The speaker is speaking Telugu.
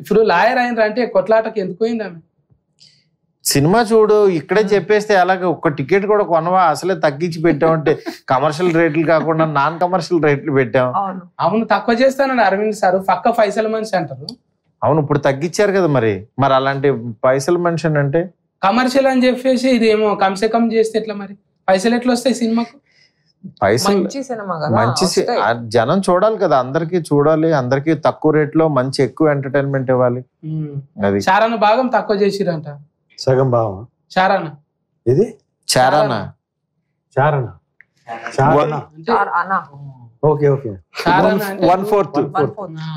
ఇప్పుడు లాయర్ అయినరా అంటే కొట్లాటకి ఎందుకు పోయింది ఆమె సినిమా చూడు ఇక్కడే చెప్పేస్తే అలాగే ఒక్క టికెట్ కూడా కొనవా అసలే తగ్గించి పెట్టాం అంటే కమర్షియల్ రేట్లు కాకుండా నాన్ కమర్షియల్ రేట్లు పెట్టాం అవును తక్కువ చేస్తానండి అరవింద్ సార్ పక్క పైసల మనిషి అంటారు అవును ఇప్పుడు తగ్గించారు కదా మరి మరి అలాంటి పైసల మనిషి అంటే కమర్షియల్ అని చెప్పేసి ఇది ఏమో కమ్సే కమ్ చేస్తే ఎట్లా మరి పైసలు ఎట్లా వస్తాయి సినిమాకు పైసలు మంచి జనం చూడాలి కదా అందరికి చూడాలి అందరికి తక్కువ రేట్ లో మంచి ఎక్కువ ఎంటర్టైన్మెంట్ ఇవ్వాలి అది చారాన భాగం తక్కువ చేసిరంట సగం భాగం చారాన ఇది చారాన చారాన చారాన ఓకే ఓకే వన్ ఫోర్త్